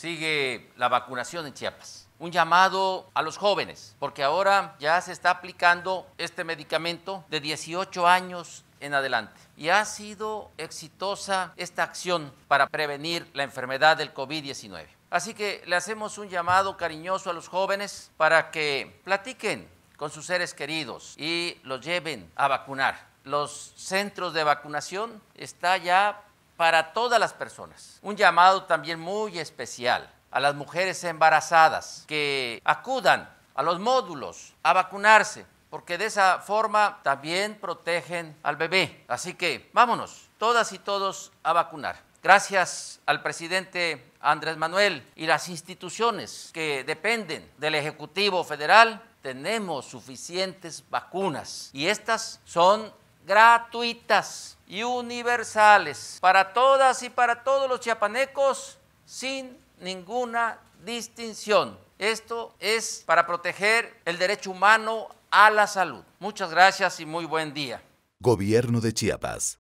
sigue la vacunación en Chiapas. Un llamado a los jóvenes, porque ahora ya se está aplicando este medicamento de 18 años en adelante. Y ha sido exitosa esta acción para prevenir la enfermedad del COVID-19. Así que le hacemos un llamado cariñoso a los jóvenes para que platiquen con sus seres queridos y los lleven a vacunar. Los centros de vacunación está ya para todas las personas. Un llamado también muy especial a las mujeres embarazadas que acudan a los módulos a vacunarse, porque de esa forma también protegen al bebé. Así que vámonos, todas y todos, a vacunar. Gracias al presidente Andrés Manuel y las instituciones que dependen del Ejecutivo Federal, tenemos suficientes vacunas y estas son gratuitas y universales para todas y para todos los chiapanecos sin ninguna distinción. Esto es para proteger el derecho humano a la salud. Muchas gracias y muy buen día. Gobierno de Chiapas.